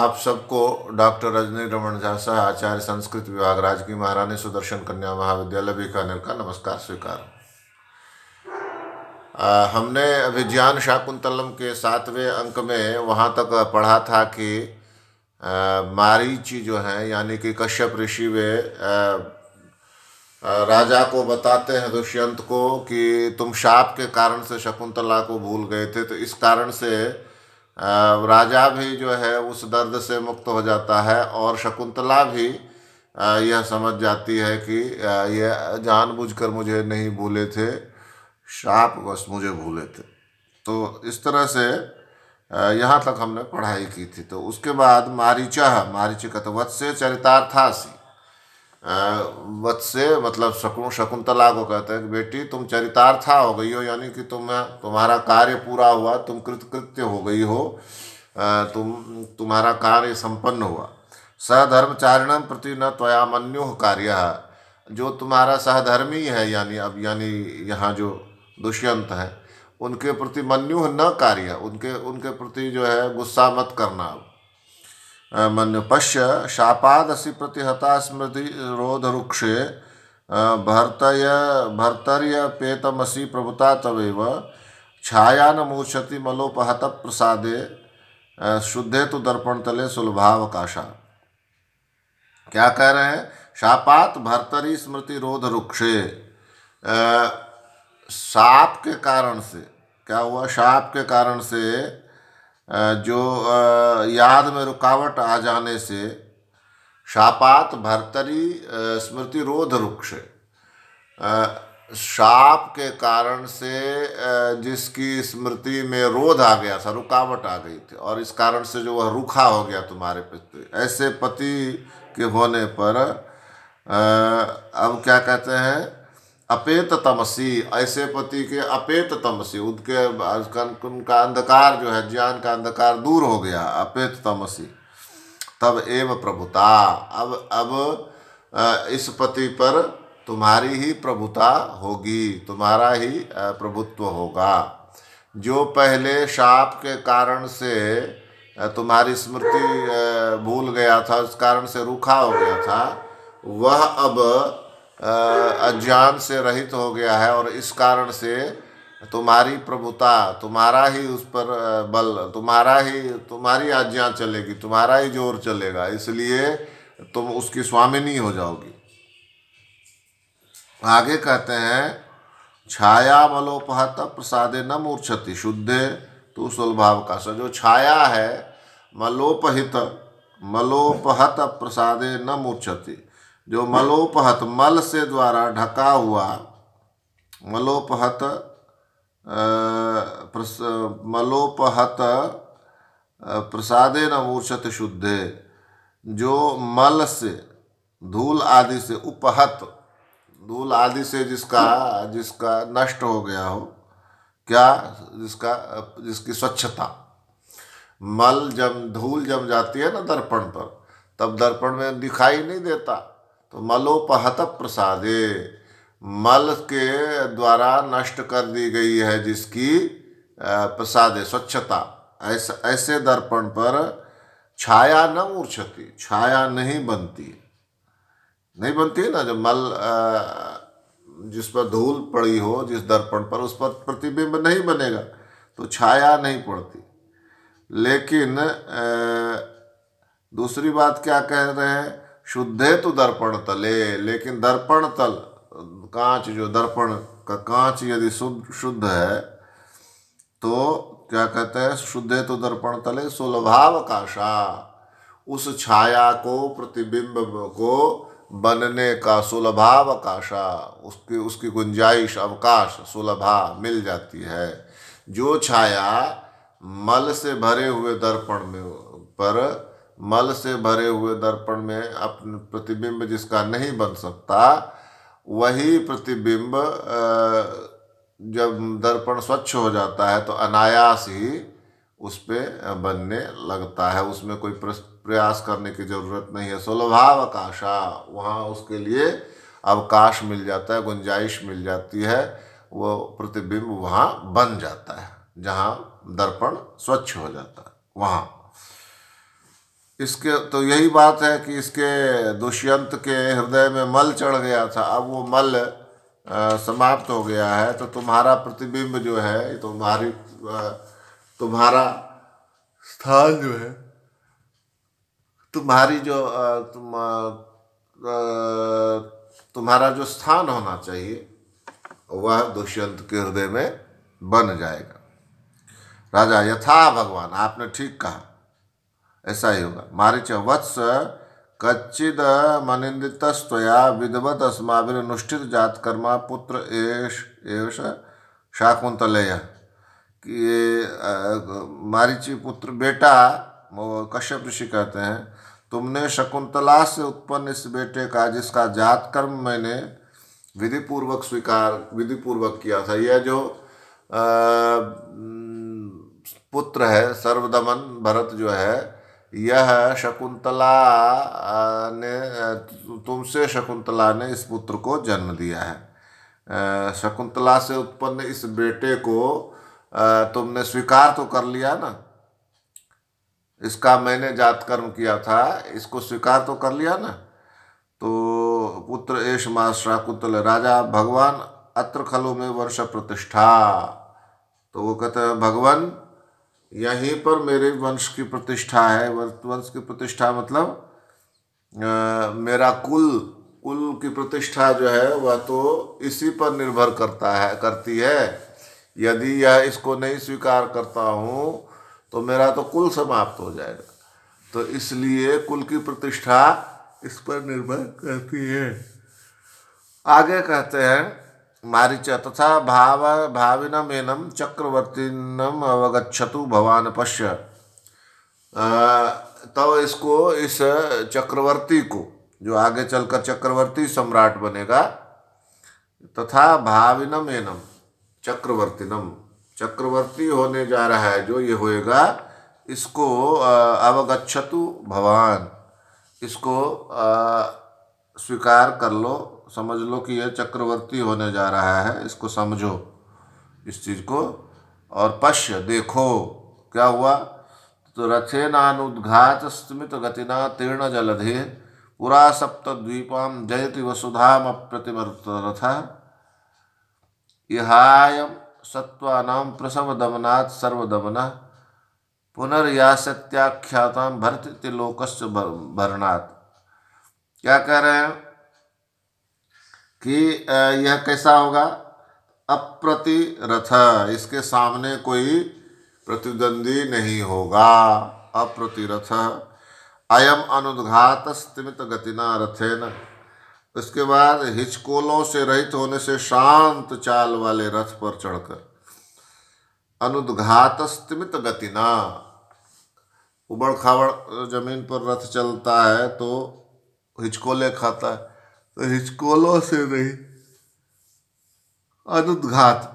आप सबको डॉक्टर रजनी रमन झासा आचार्य संस्कृत विभाग राजकीय महारानी सुदर्शन कन्या महाविद्यालय बीकानेर का नमस्कार स्वीकार हमने अभिज्ञान शाकुंतलम के सातवें अंक में वहाँ तक पढ़ा था कि मारीची जो है यानी कि कश्यप ऋषि वे राजा को बताते हैं दुष्यंत को कि तुम शाप के कारण से शकुंतला को भूल गए थे तो इस कारण से राजा भी जो है उस दर्द से मुक्त हो जाता है और शकुंतला भी यह समझ जाती है कि यह जानबूझकर मुझे नहीं भूले थे शाप बस मुझे भूले थे तो इस तरह से यहाँ तक हमने पढ़ाई की थी तो उसके बाद मारीचा मारिच कत वत्स्य चरितार्थासी वत्स्य मतलब शकुन शकुंतला को कहते हैं कि बेटी तुम चरितार्था हो गई हो यानी कि तुम तुम्हारा कार्य पूरा हुआ तुम कृतकृत्य हो गई हो तुम तुम्हारा कार्य संपन्न हुआ सहधर्मचारिणम प्रति न त्वया मन्यु कार्य जो तुम्हारा सहधर्मी है यानी अब यानी यहाँ जो दुष्यंत है उनके प्रति मनुह न कार्य उनके उनके प्रति जो है गुस्सा मत करना अब मन पश्य शापादसि प्रतिहता स्मृति रोधरुक्षे भर्तय पेतमसी प्रभुता तवेव छाया न मूर्छति मलोपहत प्रसादे शुद्धे तो दर्पण तले सुलभावकाशा क्या कह रहे हैं शापात भर्तरी स्मृति रोध रुक्षे साप के कारण से क्या हुआ शाप के कारण से जो याद में रुकावट आ जाने से शापात भर्तरी स्मृति रोध रुक्ष शाप के कारण से जिसकी स्मृति में रोध आ गया था रुकावट आ गई थी और इस कारण से जो वह रूखा हो गया तुम्हारे पिते ऐसे पति के होने पर अब क्या कहते हैं अपेत तमसी ऐसे पति के अपेत तमसी उनके उनका अंधकार जो है ज्ञान का अंधकार दूर हो गया अपेत तमसी तब एव प्रभुता अब अब इस पति पर तुम्हारी ही प्रभुता होगी तुम्हारा ही प्रभुत्व होगा जो पहले शाप के कारण से तुम्हारी स्मृति भूल गया था उस कारण से रूखा हो गया था वह अब अज्ञान से रहित हो गया है और इस कारण से तुम्हारी प्रभुता तुम्हारा ही उस पर बल तुम्हारा ही तुम्हारी आज्ञा चलेगी तुम्हारा ही जोर चलेगा इसलिए तुम उसकी स्वामिनी हो जाओगी आगे कहते हैं छाया मलोपहत प्रसादे न मूर्छति शुद्धे तू स्वभाव का सा जो छाया है मलोपहित मलोपहत प्रसादे न मूर्छति जो मलोपहत मल से द्वारा ढका हुआ मलोपहत प्रस, मलोपहत प्रसादे नमूर्छत शुद्धे जो मल से धूल आदि से उपहत धूल आदि से जिसका जिसका नष्ट हो गया हो क्या जिसका जिसकी स्वच्छता मल जब धूल जम जाती है ना दर्पण पर तब दर्पण में दिखाई नहीं देता तो मलोपहत प्रसादे मल के द्वारा नष्ट कर दी गई है जिसकी प्रसादे स्वच्छता ऐसे ऐसे दर्पण पर छाया न मूर्छती छाया नहीं बनती नहीं बनती ना जब मल जिस पर धूल पड़ी हो जिस दर्पण पर उस पर प्रतिबिंब नहीं बनेगा तो छाया नहीं पड़ती लेकिन दूसरी बात क्या कह रहे हैं शुद्धे तो दर्पण तले लेकिन दर्पण तल कांच जो दर्पण का कांच यदि शुद्ध है तो क्या कहते हैं शुद्धे तो दर्पण तले सुलभाव काशा उस छाया को प्रतिबिंब को बनने का सुलभाव काशा उसकी उसकी गुंजाइश अवकाश सुलभा मिल जाती है जो छाया मल से भरे हुए दर्पण में पर मल से भरे हुए दर्पण में अपने प्रतिबिंब जिसका नहीं बन सकता वही प्रतिबिंब जब दर्पण स्वच्छ हो जाता है तो अनायास ही उस पर बनने लगता है उसमें कोई प्रयास करने की ज़रूरत नहीं है सुलभाव आकाशा वहाँ उसके लिए अवकाश मिल जाता है गुंजाइश मिल जाती है वो प्रतिबिंब वहाँ बन जाता है जहाँ दर्पण स्वच्छ हो जाता है वहाँ इसके तो यही बात है कि इसके दुष्यंत के हृदय में मल चढ़ गया था अब वो मल आ, समाप्त हो गया है तो तुम्हारा प्रतिबिंब जो है तुम्हारी तुम्हारा स्थान जो है तुम्हारी जो तुम तुम्हारा जो स्थान होना चाहिए वह दुष्यंत के हृदय में बन जाएगा राजा यथा भगवान आपने ठीक कहा ऐसा ही होगा मारिच वत्स कच्चिद मनिंदितस्तया विधवत अनुष्ठित जात कर्मा पुत्र एश एष शाकुंतलेय कि ये मारिची पुत्र बेटा कश्यप ऋषि कहते हैं तुमने शकुंतला से उत्पन्न इस बेटे का जिसका जात कर्म मैंने विधिपूर्वक स्वीकार विधिपूर्वक किया था यह जो आ, पुत्र है सर्वदमन भरत जो है यह शकुंतला ने तुमसे शकुंतला ने इस पुत्र को जन्म दिया है शकुंतला से उत्पन्न इस बेटे को तुमने स्वीकार तो कर लिया ना इसका मैंने जात कर्म किया था इसको स्वीकार तो कर लिया ना तो पुत्र एश मास शाकुंतल राजा भगवान अत्र खलो में वर्ष प्रतिष्ठा तो वो कहते हैं भगवान यहीं पर मेरे वंश की प्रतिष्ठा है वंश की प्रतिष्ठा मतलब आ, मेरा कुल कुल की प्रतिष्ठा जो है वह तो इसी पर निर्भर करता है करती है यदि यह इसको नहीं स्वीकार करता हूँ तो मेरा तो कुल समाप्त हो जाएगा तो इसलिए कुल की प्रतिष्ठा इस पर निर्भर करती है आगे कहते हैं मारीच तथा भाव भाविनमेनम चक्रवर्तीनम अवगछतु भवान पश्य तो इसको इस चक्रवर्ती को जो आगे चलकर चक्रवर्ती सम्राट बनेगा तथा भाविनम एनम चक्रवर्तीनम चक्रवर्ती होने जा रहा है जो ये होएगा इसको अवगछतु भवान इसको स्वीकार कर लो समझ लो कि यह चक्रवर्ती होने जा रहा है इसको समझो इस चीज़ को और पश्य देखो क्या हुआ तो रथे नानुद्घात स्मित गतिना तीर्ण जलधे पुरा द्वीपाम जयति रथ वसुधामप्रतिमर्तरथ इहायं सर्व दमन पुनर्या पुनर्यासत्याख्यातां भरत त्रिलोक भरणात् क्या कह रहे हैं कि यह कैसा होगा अप्रतिरथ इसके सामने कोई प्रतिद्वंदी नहीं होगा अप्रतिरथ अयम अनुद्घात स्तिमित गतिना रथेन उसके बाद हिचकोलों से रहित होने से शांत चाल वाले रथ पर चढ़कर अनुद्घात स्तिमित गतिना उबड़ खाबड़ जमीन पर रथ चलता है तो हिचकोले खाता है तो हिचकोलों से नहीं अनुद्घात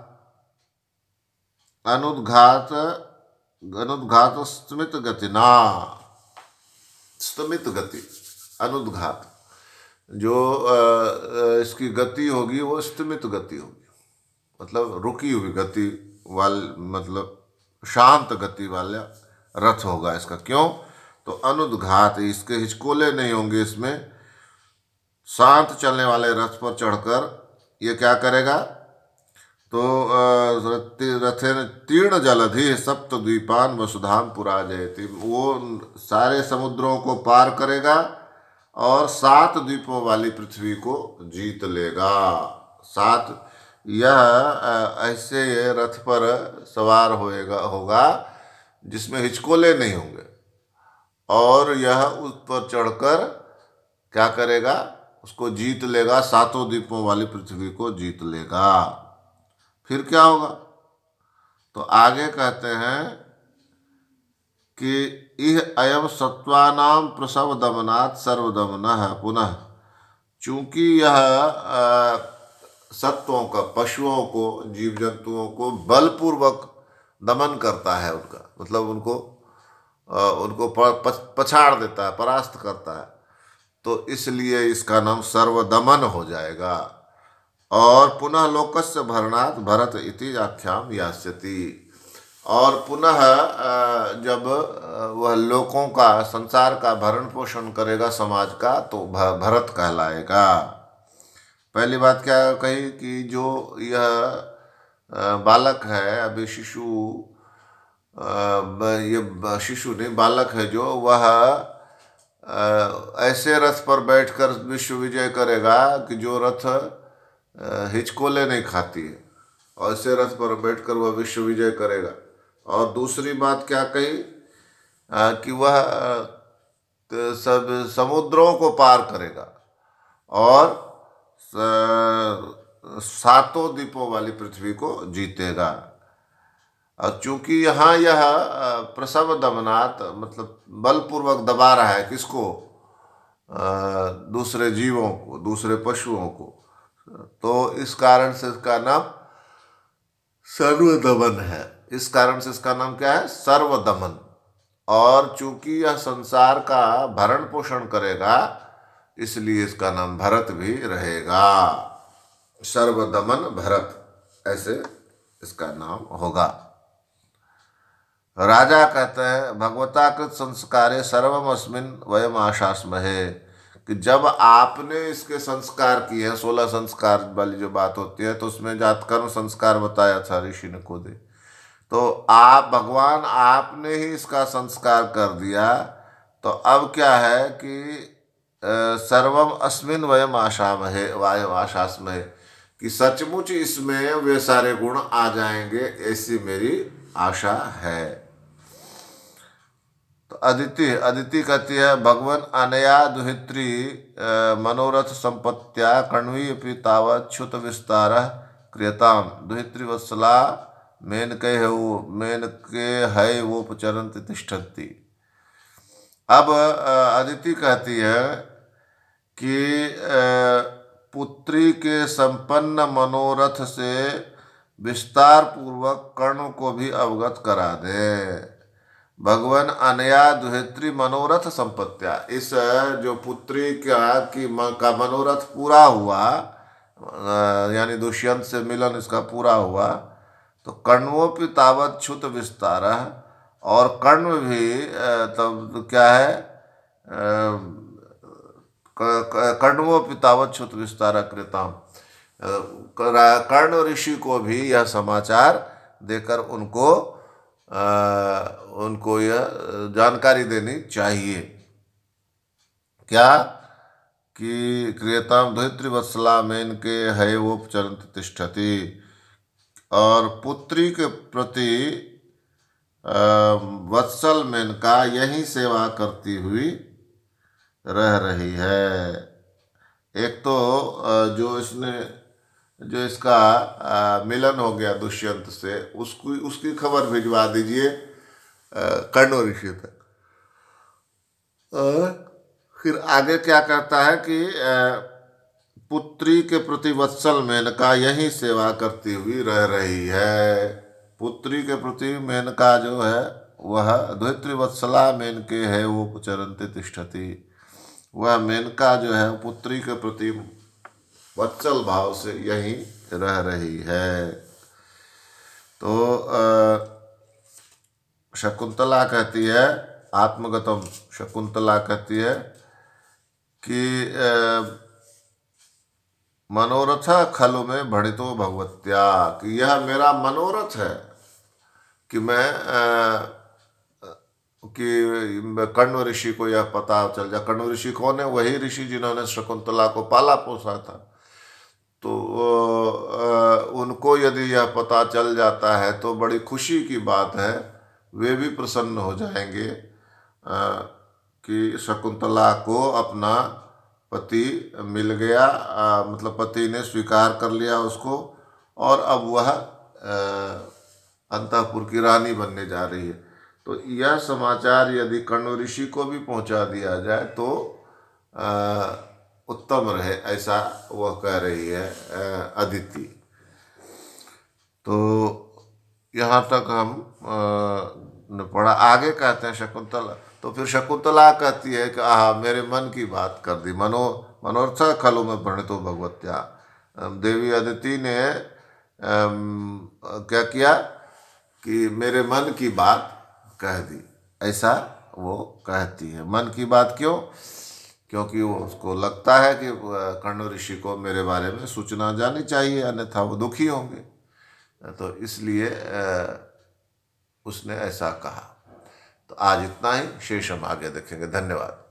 अनुद्घात अनुद्घात स्मित गति ना स्मित गति अनुद्घात जो इसकी गति होगी वो स्तमित गति होगी मतलब रुकी हुई गति वाल मतलब शांत गति वाला रथ होगा इसका क्यों तो अनुद्घात इसके हिचकोले नहीं होंगे इसमें शांत चलने वाले रथ पर चढ़कर ये क्या करेगा तो रथे तीर्ण जलधि द्वीपान वसुधाम पुरा जयती वो सारे समुद्रों को पार करेगा और सात द्वीपों वाली पृथ्वी को जीत लेगा सात यह ऐसे रथ पर सवार होएगा होगा जिसमें हिचकोले नहीं होंगे और यह उस पर चढ़कर क्या करेगा उसको जीत लेगा सातों द्वीपों वाली पृथ्वी को जीत लेगा फिर क्या होगा तो आगे कहते हैं कि यह अयम सत्वानाम प्रसव दमनात् सर्वदमन पुनः चूंकि यह सत्वों का पशुओं को जीव जंतुओं को बलपूर्वक दमन करता है उनका मतलब उनको आ, उनको पछाड़ देता है परास्त करता है तो इसलिए इसका नाम सर्वदमन हो जाएगा और पुनः लोकस्य भरणात् भरत इति आख्याम यास्यति और पुनः जब वह लोकों का संसार का भरण पोषण करेगा समाज का तो भरत कहलाएगा पहली बात क्या कही कि जो यह बालक है अभी शिशु ये शिशु नहीं बालक है जो वह ऐसे रथ पर बैठकर विश्व विजय करेगा कि जो रथ हिचकोले नहीं खाती है और ऐसे रथ पर बैठकर वह विश्व विजय करेगा और दूसरी बात क्या कही आ, कि वह सब समुद्रों को पार करेगा और सातों द्वीपों वाली पृथ्वी को जीतेगा और चूंकि यहाँ यह प्रसव दमनात मतलब बलपूर्वक दबा रहा है किसको दूसरे जीवों को दूसरे पशुओं को तो इस कारण से इसका नाम सर्वदमन है इस कारण से इसका नाम क्या है सर्वदमन और चूंकि यह संसार का भरण पोषण करेगा इसलिए इसका नाम भरत भी रहेगा सर्वदमन भरत ऐसे इसका नाम होगा राजा कहते हैं भगवताकृत संस्कारे सर्वमस्मिन वयम है कि जब आपने इसके संस्कार किए हैं सोलह संस्कार वाली जो बात होती है तो उसमें जातकर्म संस्कार बताया था ऋषि ने खुद तो आप भगवान आपने ही इसका संस्कार कर दिया तो अब क्या है कि सर्वम अस्मिन वयम आशा है वायम आशास्म है कि सचमुच इसमें वे सारे गुण आ जाएंगे ऐसी मेरी आशा है तो अदिति अदिति कहती है भगवान अनया दुहित्री मनोरथ संपत्तिया कण्वी अपनी छुत विस्तार क्रियताम दुहित्री वत्सला मेन के है वो मेन के है वो उपचरण तिष्ठति अब अदिति कहती है कि पुत्री के संपन्न मनोरथ से विस्तार पूर्वक कर्ण को भी अवगत करा दें भगवान अनया दुहित्री मनोरथ संपत्तिया इस जो पुत्री का की का मनोरथ पूरा हुआ यानी दुष्यंत से मिलन इसका पूरा हुआ तो पर तावत छुत विस्तार और कर्ण भी तब क्या है पर तावत छुत विस्तार कृतम कर्ण ऋषि को भी यह समाचार देकर उनको उनको यह जानकारी देनी चाहिए क्या कि क्रियता वत्सला में इनके है वो चरंत तिष्ठति और पुत्री के प्रति वत्सल इनका यही सेवा करती हुई रह रही है एक तो जो इसने जो इसका आ, मिलन हो गया दुष्यंत से उसको उसकी खबर भिजवा दीजिए कर्ण ऋषि तक फिर आगे क्या करता है कि पुत्री के प्रति वत्सल मेनका यही सेवा करती हुई रह रही है पुत्री के प्रति मेनका जो है वह धोत्री वत्सला मेनके है वो चरंती तिष्ठती वह मेनका जो है पुत्री के प्रति वत्सल भाव से यही रह रही है तो शकुंतला कहती है आत्मगतम शकुंतला कहती है कि मनोरथ खलु में भणितो भगवत्या कि यह मेरा मनोरथ है कि मैं कि कर्ण ऋषि को यह पता चल जाए कर्ण ऋषि कौन है वही ऋषि जिन्होंने शकुंतला को पाला पोसा था तो उनको यदि यह पता चल जाता है तो बड़ी खुशी की बात है वे भी प्रसन्न हो जाएंगे कि शकुंतला को अपना पति मिल गया आ, मतलब पति ने स्वीकार कर लिया उसको और अब वह अंतपुर की रानी बनने जा रही है तो यह समाचार यदि कर्ण ऋषि को भी पहुंचा दिया जाए तो आ, उत्तम रहे ऐसा वह कह रही है अदिति तो यहाँ तक हम पढ़ा आगे कहते हैं शकुंतला तो फिर शकुंतला कहती है कि आह मेरे मन की बात कर दी मनो मनोरथ खलों में प्रणितो भगवत्या देवी अदिति ने क्या किया कि मेरे मन की बात कह दी ऐसा वो कहती है मन की बात क्यों क्योंकि वो उसको लगता है कि कर्ण ऋषि को मेरे बारे में सूचना जानी चाहिए अन्यथा वो दुखी होंगे तो इसलिए उसने ऐसा कहा तो आज इतना ही शेष हम आगे देखेंगे धन्यवाद